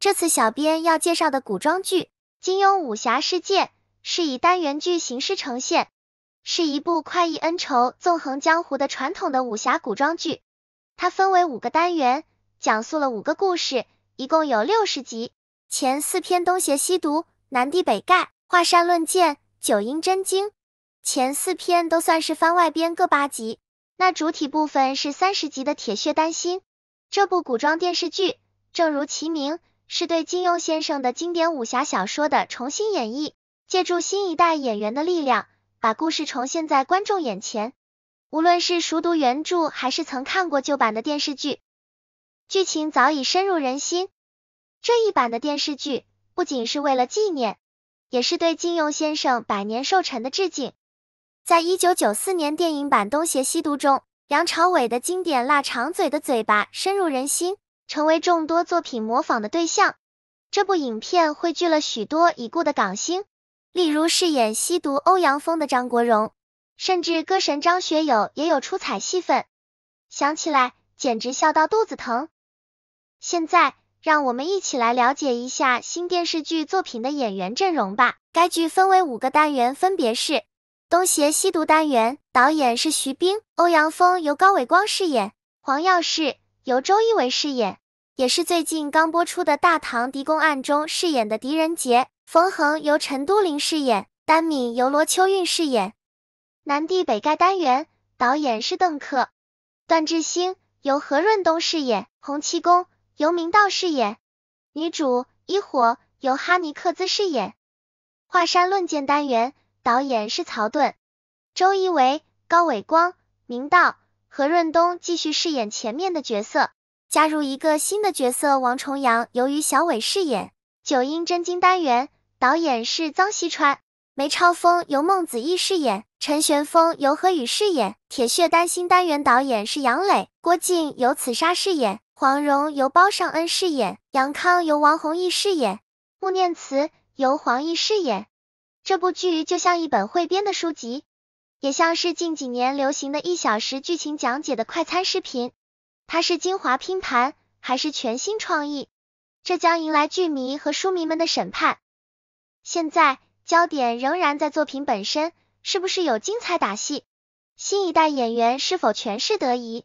这次小编要介绍的古装剧《金庸武侠世界》是以单元剧形式呈现，是一部快意恩仇、纵横江湖的传统的武侠古装剧。它分为五个单元，讲述了五个故事，一共有六十集。前四篇《东邪西毒》《南帝北丐》《华山论剑》《九阴真经》，前四篇都算是番外篇，各八集。那主体部分是三十集的《铁血丹心》。这部古装电视剧，正如其名。是对金庸先生的经典武侠小说的重新演绎，借助新一代演员的力量，把故事重现在观众眼前。无论是熟读原著，还是曾看过旧版的电视剧，剧情早已深入人心。这一版的电视剧不仅是为了纪念，也是对金庸先生百年寿辰的致敬。在一九九四年电影版《东邪西毒》中，梁朝伟的经典辣长嘴的嘴巴深入人心。成为众多作品模仿的对象。这部影片汇聚了许多已故的港星，例如饰演吸毒欧阳锋的张国荣，甚至歌神张学友也有出彩戏份。想起来简直笑到肚子疼。现在让我们一起来了解一下新电视剧作品的演员阵容吧。该剧分为五个单元，分别是《东邪西毒》单元，导演是徐冰，欧阳锋由高伟光饰演，黄药师由周一围饰演。也是最近刚播出的《大唐狄公案》中饰演的狄仁杰，冯恒由陈都灵饰演，丹敏由罗秋韵饰演。南帝北丐单元导演是邓克，段智兴由何润东饰演，洪七公由明道饰演，女主一火由哈尼克孜饰演。华山论剑单元导演是曹盾，周一围、高伟光、明道、何润东继续饰演前面的角色。加入一个新的角色王重阳，由于小伟饰演；九阴真经单元导演是张西川，梅超风由孟子义饰演，陈玄风由何雨饰演；铁血丹心单元导演是杨磊，郭靖由此沙饰演，黄蓉由包上恩饰演，杨康由王弘毅饰演，穆念慈由黄奕饰演。这部剧就像一本汇编的书籍，也像是近几年流行的一小时剧情讲解的快餐视频。它是精华拼盘还是全新创意？这将迎来剧迷和书迷们的审判。现在焦点仍然在作品本身，是不是有精彩打戏？新一代演员是否诠释得宜？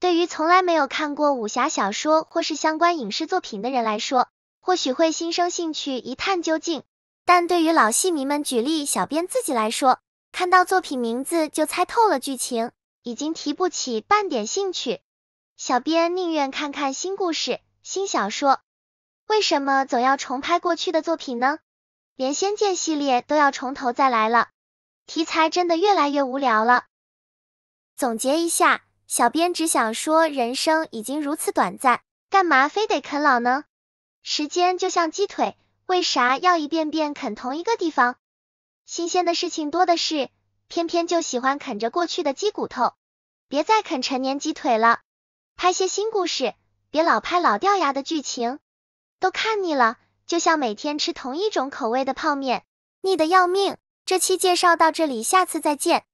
对于从来没有看过武侠小说或是相关影视作品的人来说，或许会心生兴趣一探究竟。但对于老戏迷们，举例，小编自己来说，看到作品名字就猜透了剧情，已经提不起半点兴趣。小编宁愿看看新故事、新小说，为什么总要重拍过去的作品呢？连仙剑系列都要从头再来了，题材真的越来越无聊了。总结一下，小编只想说，人生已经如此短暂，干嘛非得啃老呢？时间就像鸡腿，为啥要一遍遍啃同一个地方？新鲜的事情多的是，偏偏就喜欢啃着过去的鸡骨头，别再啃陈年鸡腿了。拍些新故事，别老拍老掉牙的剧情，都看腻了。就像每天吃同一种口味的泡面，腻得要命。这期介绍到这里，下次再见。